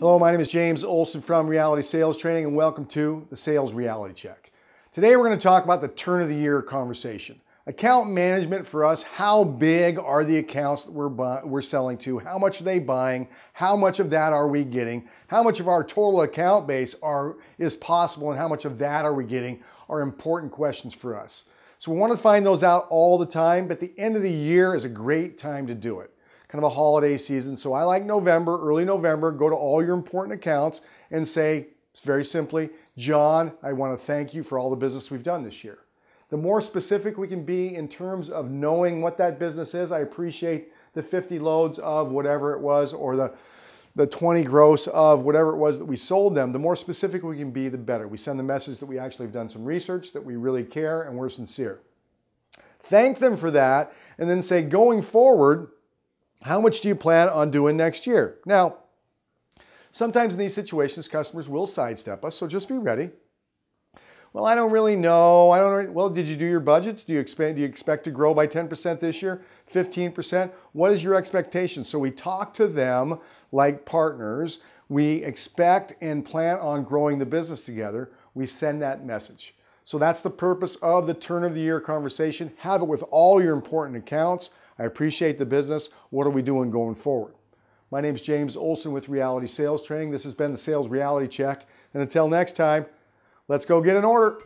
Hello, my name is James Olson from Reality Sales Training and welcome to the Sales Reality Check. Today we're going to talk about the turn of the year conversation. Account management for us, how big are the accounts that we're, we're selling to? How much are they buying? How much of that are we getting? How much of our total account base are, is possible and how much of that are we getting are important questions for us. So we want to find those out all the time, but the end of the year is a great time to do it kind of a holiday season. So I like November, early November, go to all your important accounts and say, very simply, John, I want to thank you for all the business we've done this year. The more specific we can be in terms of knowing what that business is, I appreciate the 50 loads of whatever it was or the the 20 gross of whatever it was that we sold them, the more specific we can be, the better. We send the message that we actually have done some research, that we really care, and we're sincere. Thank them for that, and then say, going forward, how much do you plan on doing next year? Now, sometimes in these situations, customers will sidestep us, so just be ready. Well, I don't really know. I don't. Really, well, did you do your budgets? Do you expand? Do you expect to grow by 10% this year? 15%? What is your expectation? So we talk to them like partners. We expect and plan on growing the business together. We send that message. So that's the purpose of the turn of the year conversation. Have it with all your important accounts. I appreciate the business. What are we doing going forward? My name is James Olson with Reality Sales Training. This has been the Sales Reality Check. And until next time, let's go get an order.